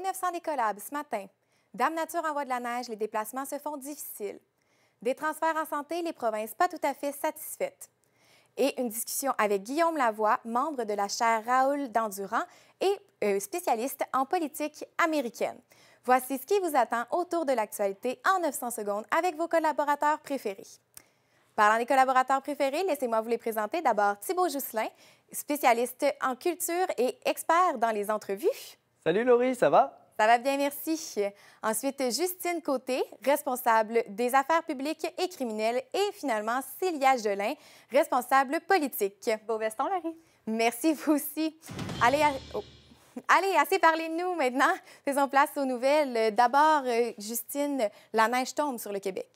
900 des ce matin, Dame Nature voie de la neige, les déplacements se font difficiles. Des transferts en santé, les provinces pas tout à fait satisfaites. Et une discussion avec Guillaume Lavoie, membre de la chaire Raoul d'Endurant et euh, spécialiste en politique américaine. Voici ce qui vous attend autour de l'actualité en 900 secondes avec vos collaborateurs préférés. Parlant des collaborateurs préférés, laissez-moi vous les présenter. D'abord, Thibault Jousselin, spécialiste en culture et expert dans les entrevues. Salut Laurie, ça va? Ça va bien, merci. Ensuite, Justine Côté, responsable des affaires publiques et criminelles. Et finalement, Célia Jolin, responsable politique. Beau veston, Larry. Merci, vous aussi. Allez, oh. Allez, assez parler de nous maintenant. Faisons place aux nouvelles. D'abord, euh, Justine, la neige tombe sur le Québec.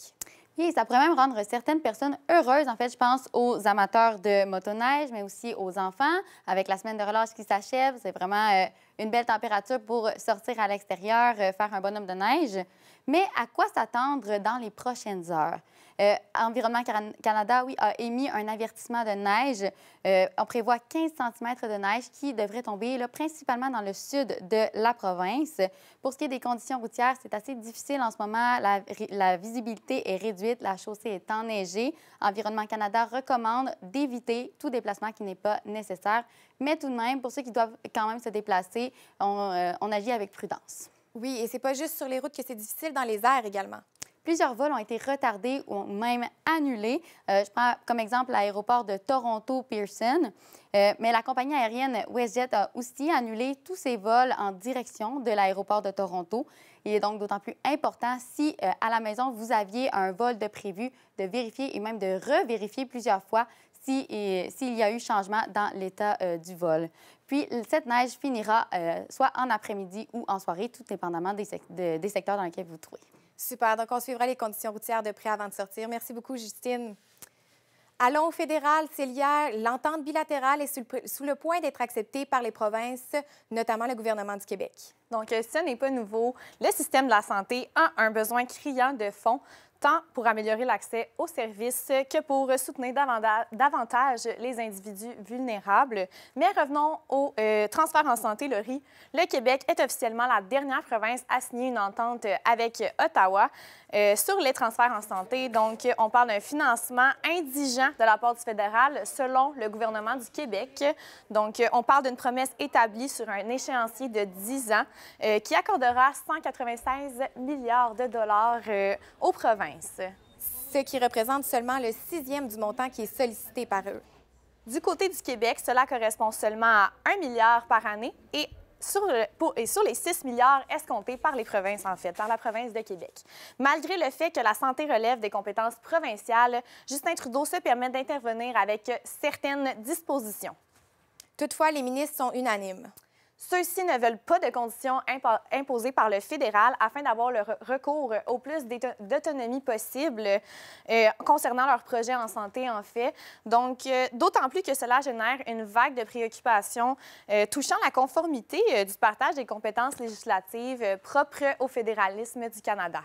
Oui, ça pourrait même rendre certaines personnes heureuses. En fait, je pense aux amateurs de motoneige, mais aussi aux enfants. Avec la semaine de relâche qui s'achève, c'est vraiment euh, une belle température pour sortir à l'extérieur, euh, faire un bonhomme de neige. Mais à quoi s'attendre dans les prochaines heures? Euh, Environnement Canada, oui, a émis un avertissement de neige. Euh, on prévoit 15 cm de neige qui devrait tomber là, principalement dans le sud de la province. Pour ce qui est des conditions routières, c'est assez difficile en ce moment. La, visibilité est réduite, la chaussée est enneigée. Environnement Canada recommande d'éviter tout déplacement qui n'est pas nécessaire. Mais tout de même, pour ceux qui doivent quand même se déplacer, on, euh, on agit avec prudence. Oui, et c'est pas juste sur les routes que c'est difficile, dans les airs également. Plusieurs vols ont été retardés ou même annulés. Euh, je prends comme exemple l'aéroport de Toronto Pearson. Euh, mais la compagnie aérienne WestJet a aussi annulé tous ses vols en direction de l'aéroport de Toronto. Il est donc d'autant plus important si euh, à la maison vous aviez un vol de prévu de vérifier et même de revérifier plusieurs fois s'il si, y a eu changement dans l'état du vol. Puis cette neige finira soit en après-midi ou en soirée, tout dépendamment des, des secteurs dans lesquels vous vous trouvez. Super. Donc, on suivra les conditions routières de près avant de sortir. Merci beaucoup, Justine. Allons au fédéral, c'est hier. L'entente bilatérale est sous le, point d'être acceptée par les provinces, notamment le gouvernement du Québec. Donc, euh, ce n'est pas nouveau. Le système de la santé a un besoin criant de fonds tant pour améliorer l'accès aux services que pour soutenir davantage les individus vulnérables. Mais revenons au transferts euh, transfert en santé, le Le Québec est officiellement la dernière province à signer une entente avec Ottawa euh, sur les transferts en santé. Donc, on parle d'un financement indigent de la part du fédéral selon le gouvernement du Québec. Donc, on parle d'une promesse établie sur un échéancier de 10 ans euh, qui accordera 196 milliards de dollars aux provinces ce qui représente seulement le sixième du montant qui est sollicité par eux. Du côté du Québec, cela correspond seulement à 1 milliard par année et sur, et sur les 6 milliards escomptés par les provinces, en fait, par la province de Québec. Malgré le fait que la santé relève des compétences provinciales, Justin Trudeau se permet d'intervenir avec certaines dispositions. Toutefois, les ministres sont unanimes. Ceux-ci ne veulent pas de conditions imposées par le fédéral afin d'avoir le recours au plus d'autonomie possible euh, concernant leurs projets en santé, en fait. Donc, euh, d'autant plus que cela génère une vague de préoccupations euh, touchant la conformité du partage des compétences législatives propres au fédéralisme du Canada.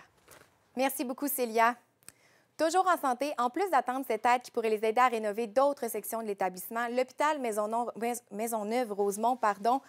Merci beaucoup, Célia. Toujours en santé, en plus d'attendre cette aide qui pourrait les aider à rénover d'autres sections de l'établissement, l'hôpital Maisonneuve-Rosemont pardon,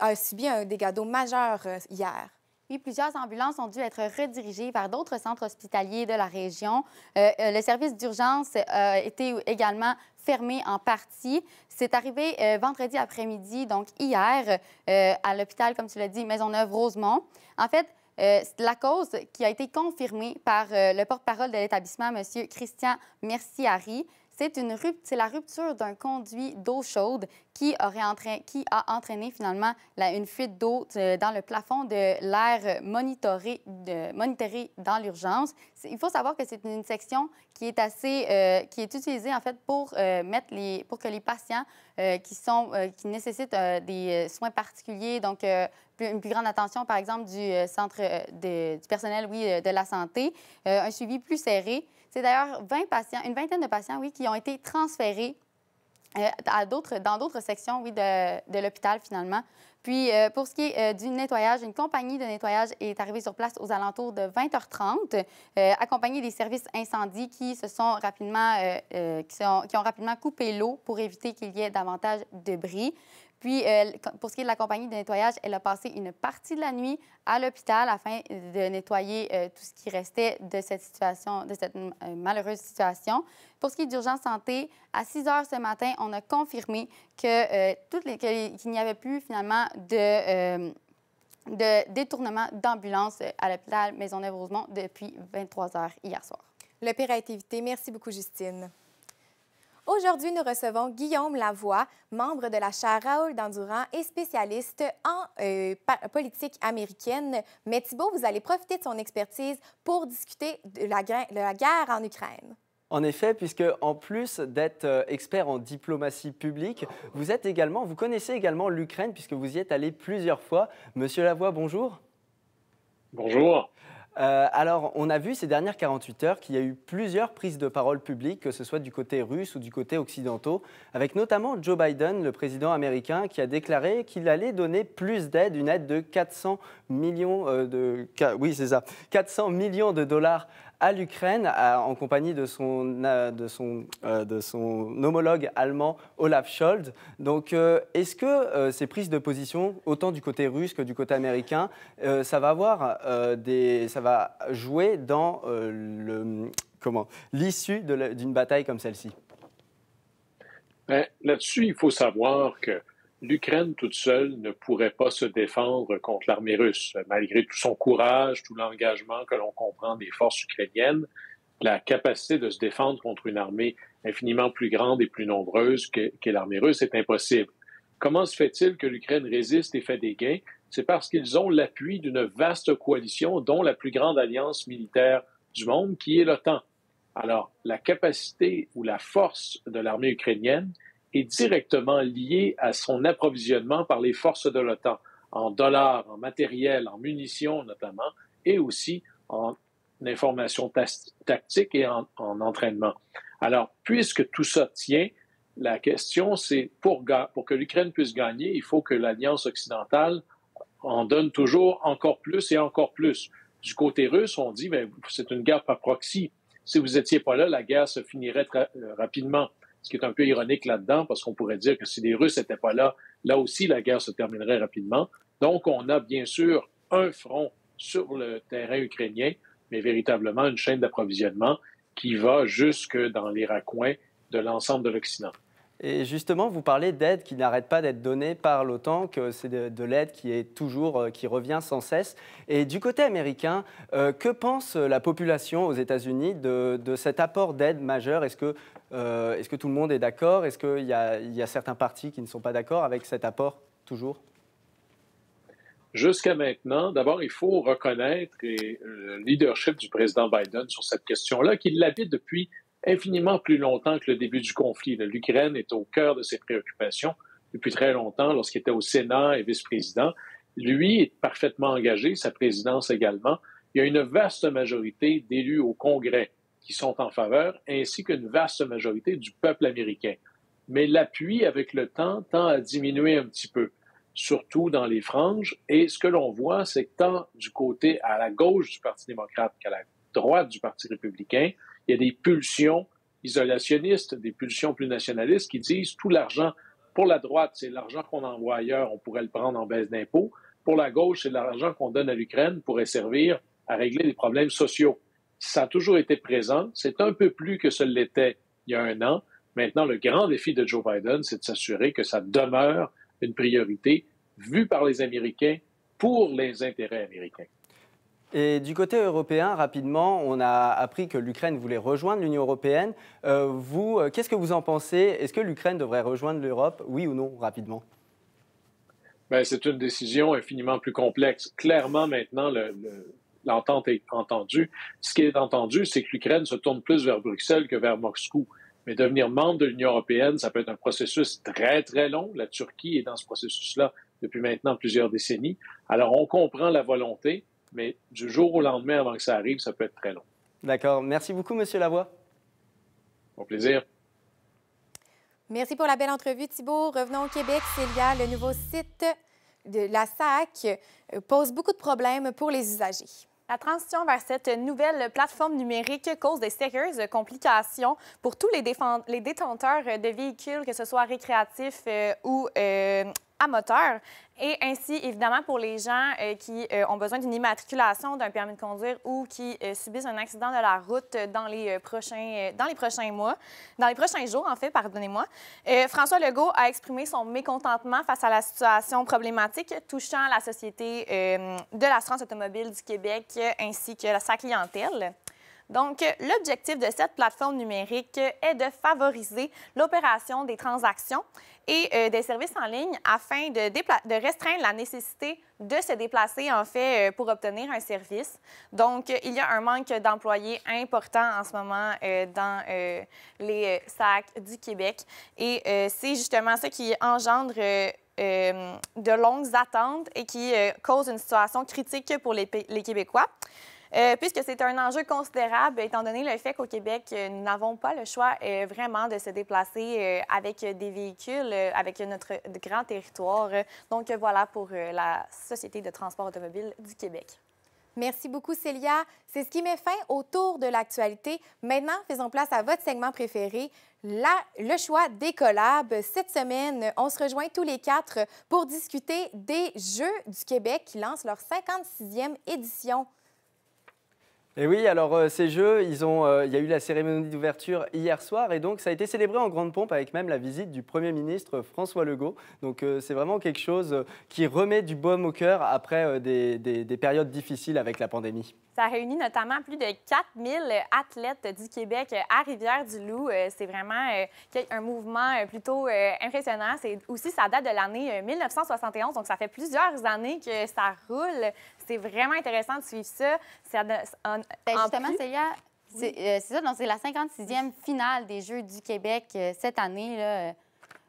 a subi un dégât d'eau majeur euh, hier. Oui, plusieurs ambulances ont dû être redirigées vers d'autres centres hospitaliers de la région. Euh, euh, le service d'urgence a été également fermé en partie. C'est arrivé vendredi après-midi, donc hier, à l'hôpital, comme tu l'as dit, Maisonneuve-Rosemont. En fait, euh, la cause qui a été confirmée par euh, le porte-parole de l'établissement, M. Christian Merciari, c'est la rupture d'un conduit d'eau chaude qui, aurait entraîné, qui a entraîné finalement une fuite d'eau dans le plafond de l'air monitoré, de, dans l'urgence. Il faut savoir que c'est une section qui est assez, euh, qui est utilisée en fait pour euh, mettre les, pour que les patients euh, qui sont, qui nécessitent des soins particuliers, donc une plus grande attention, par exemple, du centre du personnel, oui, de la santé, un suivi plus serré. C'est d'ailleurs 20 patients, une vingtaine de patients, oui, qui ont été transférés euh, à dans d'autres sections, oui, de, l'hôpital, finalement. Puis, euh, pour ce qui est euh, du nettoyage, une compagnie de nettoyage est arrivée sur place aux alentours de 20h30, accompagnée des services incendies qui se sont rapidement, qui, ont rapidement coupé l'eau pour éviter qu'il y ait davantage de débris. Puis, euh, pour ce qui est de la compagnie de nettoyage, elle a passé une partie de la nuit à l'hôpital afin de nettoyer euh, tout ce qui restait de cette situation, de cette euh, malheureuse situation. Pour ce qui est d'urgence santé, à 6 heures ce matin, on a confirmé que les, qu'il n'y avait plus finalement de détournement d'ambulance à l'hôpital Maisonneuve-Rosemont depuis 23 heures hier soir. Le Merci beaucoup, Justine. Aujourd'hui, nous recevons Guillaume Lavoie, membre de la chaire Raoul Dandurand et spécialiste en euh, politique américaine. Mais Thibault, vous allez profiter de son expertise pour discuter de la, de la guerre en Ukraine. En effet, puisque en plus d'être euh, expert en diplomatie publique, vous êtes également, vous connaissez également l'Ukraine puisque vous y êtes allé plusieurs fois. Monsieur Lavoie, bonjour. Bonjour. Euh, alors, on a vu ces dernières 48 heures qu'il y a eu plusieurs prises de parole publiques, que ce soit du côté russe ou du côté occidentaux, avec notamment Joe Biden, le président américain, qui a déclaré qu'il allait donner plus d'aide, une aide de 400 millions euh, de, oui, ça, 400 millions de dollars à l'Ukraine en compagnie de son, euh, de, son, euh, de son homologue allemand Olaf Scholz. Donc euh, est-ce que ces prises de position, autant du côté russe que du côté américain, ça va avoir des, ça va jouer dans le comment l'issue d'une bataille comme celle-ci ben, Là-dessus, il faut savoir que l'Ukraine toute seule ne pourrait pas se défendre contre l'armée russe. Malgré tout son courage, tout l'engagement que l'on comprend des forces ukrainiennes, la capacité de se défendre contre une armée infiniment plus grande et plus nombreuse que l'armée russe est impossible. Comment se fait-il que l'Ukraine résiste et fait des gains? C'est parce qu'ils ont l'appui d'une vaste coalition, dont la plus grande alliance militaire du monde, qui est l'OTAN. Alors, la capacité ou la force de l'armée ukrainienne est directement lié à son approvisionnement par les forces de l'OTAN, en dollars, en matériel, en munitions notamment, et aussi en informations tactiques et en, entraînement. Alors, puisque tout ça tient, la question, c'est pour, que l'Ukraine puisse gagner, il faut que l'Alliance occidentale en donne toujours encore plus et encore plus. Du côté russe, on dit, mais c'est une guerre par proxy. Si vous n'étiez pas là, la guerre se finirait très euh, rapidement ce qui est un peu ironique là-dedans, parce qu'on pourrait dire que si les Russes n'étaient pas là, là aussi la guerre se terminerait rapidement. Donc, on a bien sûr un front sur le terrain ukrainien, mais véritablement une chaîne d'approvisionnement qui va jusque dans les raccoins de l'ensemble de l'Occident. Et justement, vous parlez d'aide qui n'arrête pas d'être donnée par l'OTAN, que c'est de, l'aide qui est toujours, euh, qui revient sans cesse. Et du côté américain, euh, que pense la population aux États-Unis de, cet apport d'aide majeur Est-ce que, euh, que, tout le monde est d'accord Est-ce qu'il y, y, a certains partis qui ne sont pas d'accord avec cet apport toujours Jusqu'à maintenant, d'abord, il faut reconnaître le leadership du président Biden sur cette question-là, qui l'habite depuis infiniment plus longtemps que le début du conflit. L'Ukraine est au cœur de ses préoccupations depuis très longtemps, lorsqu'il était au Sénat et vice-président. Lui est parfaitement engagé, sa présidence également. Il y a une vaste majorité d'élus au Congrès qui sont en faveur, ainsi qu'une vaste majorité du peuple américain. Mais l'appui avec le temps tend à diminuer un petit peu, surtout dans les franges. Et ce que l'on voit, c'est que tant du côté à la gauche du Parti démocrate qu'à la droite du Parti républicain, il y a des pulsions isolationnistes, des pulsions plus nationalistes qui disent tout l'argent pour la droite, c'est l'argent qu'on envoie ailleurs, on pourrait le prendre en baisse d'impôts. Pour la gauche, c'est l'argent qu'on donne à l'Ukraine pourrait servir à régler les problèmes sociaux. Ça a toujours été présent. C'est un peu plus que ce l'était il y a un an. Maintenant, le grand défi de Joe Biden, c'est de s'assurer que ça demeure une priorité vue par les Américains pour les intérêts américains. Et du côté européen, rapidement, on a appris que l'Ukraine voulait rejoindre l'Union européenne. Euh, vous, euh, qu'est-ce que vous en pensez Est-ce que l'Ukraine devrait rejoindre l'Europe, oui ou non, rapidement ben, C'est une décision infiniment plus complexe. Clairement, maintenant, l'entente est entendue. Ce qui est entendu, c'est que l'Ukraine se tourne plus vers Bruxelles que vers Moscou. Mais devenir membre de l'Union européenne, ça peut être un processus très, très long. La Turquie est dans ce processus-là depuis maintenant plusieurs décennies. Alors, on comprend la volonté mais du jour au lendemain, avant que ça arrive, ça peut être très long. D'accord. Merci beaucoup, M. Lavoie. Au plaisir. Merci pour la belle entrevue, Thibault. Revenons au Québec, Sylvia. Le nouveau site de la SAC euh, pose beaucoup de problèmes pour les usagers. La transition vers cette nouvelle plateforme numérique cause des sérieuses complications pour tous les, détenteurs de véhicules, que ce soit récréatifs euh, ou euh, à moteur. Et ainsi, évidemment, pour les gens euh, qui euh, ont besoin d'une immatriculation, d'un permis de conduire ou qui euh, subissent un accident de la route dans les, prochains, dans les prochains mois, dans les prochains jours, en fait, pardonnez-moi, François Legault a exprimé son mécontentement face à la situation problématique touchant la Société de l'assurance automobile du Québec ainsi que sa clientèle. Donc, l'objectif de cette plateforme numérique est de favoriser l'opération des transactions et euh, des services en ligne afin de, restreindre la nécessité de se déplacer, en fait, euh, pour obtenir un service. Donc, il y a un manque d'employés important en ce moment euh, dans les sacs du Québec. Et c'est justement ça qui engendre de longues attentes et qui cause une situation critique pour les Québécois. Euh, puisque c'est un enjeu considérable, étant donné le fait qu'au Québec, euh, nous n'avons pas le choix euh, vraiment de se déplacer avec des véhicules, avec notre grand territoire. Donc voilà pour la Société de transport automobile du Québec. Merci beaucoup, Célia. C'est ce qui met fin au tour de l'actualité. Maintenant, faisons place à votre segment préféré, le choix des collabs. Cette semaine, on se rejoint tous les quatre pour discuter des Jeux du Québec qui lancent leur 56e édition. Et oui, alors euh, ces jeux, ils ont, euh, il y a eu la cérémonie d'ouverture hier soir et donc ça a été célébré en grande pompe avec même la visite du Premier ministre euh, François Legault. Donc c'est vraiment quelque chose qui remet du baume au cœur après des, périodes difficiles avec la pandémie. Ça réunit notamment plus de 4000 athlètes du Québec à Rivière-du-Loup. C'est vraiment un mouvement plutôt impressionnant. C'est aussi, ça date de l'année 1971, donc ça fait plusieurs années que ça roule c'est vraiment intéressant de suivre ça. Ben, justement, euh, c'est ça, donc c'est la 56e finale des Jeux du Québec euh, cette année.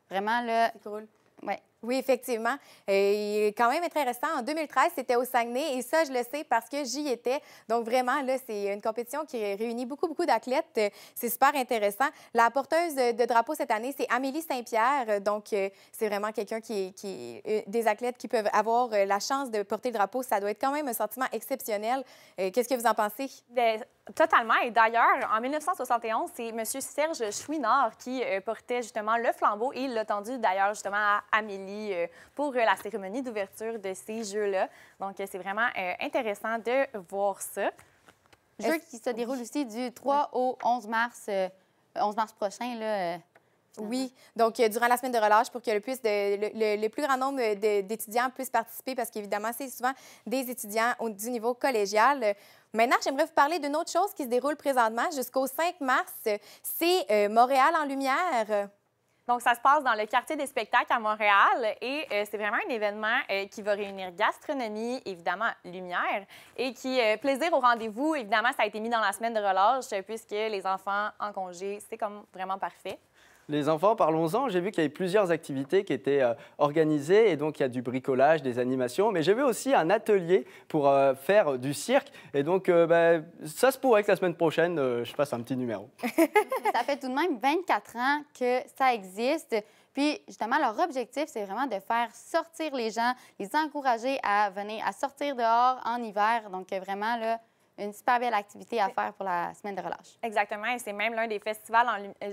Vraiment, là. C'est cool. Ouais. Oui, effectivement. Et euh, quand même très intéressant. En 2013, c'était au Saguenay et ça, je le sais parce que j'y étais. Donc vraiment, là, c'est une compétition qui réunit beaucoup, beaucoup d'athlètes. Euh, c'est super intéressant. La porteuse de drapeau cette année, c'est Amélie Saint-Pierre. Euh, donc c'est vraiment quelqu'un qui, des athlètes qui peuvent avoir la chance de porter le drapeau. Ça doit être quand même un sentiment exceptionnel. Qu'est-ce que vous en pensez? Ben, Totalement. Et d'ailleurs, en 1971, c'est M. Serge Chouinard qui euh, portait justement le flambeau et il l'a tendu d'ailleurs justement à Amélie euh, pour euh, la cérémonie d'ouverture de ces Jeux-là. Donc, c'est vraiment intéressant de voir ça. Jeux qui se déroule aussi du 3 au 11 mars, 11 mars prochain, là, oui, donc euh, durant la semaine de relâche pour que le plus, de, le, plus grand nombre d'étudiants puissent participer parce qu'évidemment, c'est souvent des étudiants du niveau collégial. Maintenant, j'aimerais vous parler d'une autre chose qui se déroule présentement jusqu'au 5 mars. C'est euh, Montréal en lumière. Donc, ça se passe dans le quartier des spectacles à Montréal et euh, c'est vraiment un événement qui va réunir gastronomie, évidemment, lumière et qui plaisir au rendez-vous. Évidemment, ça a été mis dans la semaine de relâche puisque les enfants en congé, c'est comme vraiment parfait les enfants, parlons-en. J'ai vu qu'il y avait plusieurs activités qui étaient euh, organisées et donc il y a du bricolage, des animations, mais j'ai vu aussi un atelier pour euh, faire du cirque. Et donc, euh, ben, ça se pourrait que la semaine prochaine, je fasse un petit numéro. ça fait tout de même 24 ans que ça existe. Puis, justement, leur objectif, c'est vraiment de faire sortir les gens, les encourager à venir, à sortir dehors en hiver. Donc, vraiment, une super belle activité à faire pour la semaine de relâche. Exactement, et c'est même l'un des festivals en,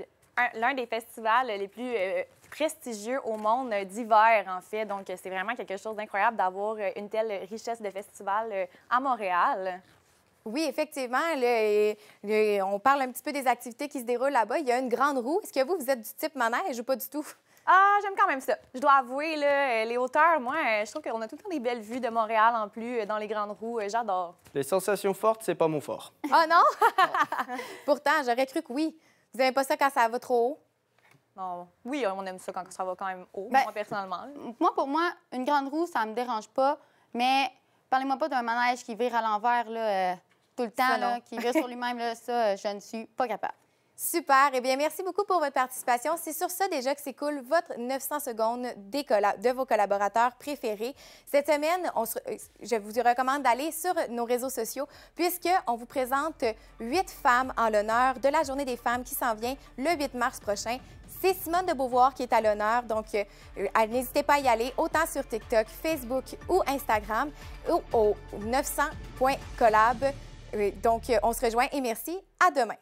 l'un des festivals les plus euh, prestigieux au monde d'hiver, en fait. Donc, c'est vraiment quelque chose d'incroyable d'avoir euh, une telle richesse de festivals euh, à Montréal. Oui, effectivement. on parle un petit peu des activités qui se déroulent là-bas. Il y a une grande roue. Est-ce que vous, vous êtes du type manège ou pas du tout? Ah, j'aime quand même ça. Je dois avouer, les hauteurs, moi, je trouve qu'on a tout le temps des belles vues de Montréal en plus dans les grandes roues. J'adore. Les sensations fortes, c'est pas mon fort. Ah non. Pourtant, j'aurais cru que oui. Vous n'aimez pas ça quand ça va trop haut? Non. Oui, on aime ça quand ça va quand même haut, ben, moi, personnellement. Moi, pour moi, une grande roue, ça me dérange pas, mais parlez-moi pas d'un manège qui vire à l'envers, là, euh, tout le temps, qui vire sur lui-même, là, ça, euh, je ne suis pas capable. Super. Eh bien, merci beaucoup pour votre participation. C'est sur ça déjà que s'écoule votre 900 secondes de vos collaborateurs préférés. Cette semaine, euh, je vous recommande d'aller sur nos réseaux sociaux puisqu'on vous présente huit femmes en l'honneur de la Journée des femmes qui s'en vient le 8 mars prochain. C'est Simone de Beauvoir qui est à l'honneur, donc euh, euh, n'hésitez pas à y aller, autant sur TikTok, Facebook ou Instagram, ou au 900.collab. Donc, on se rejoint et merci. À demain.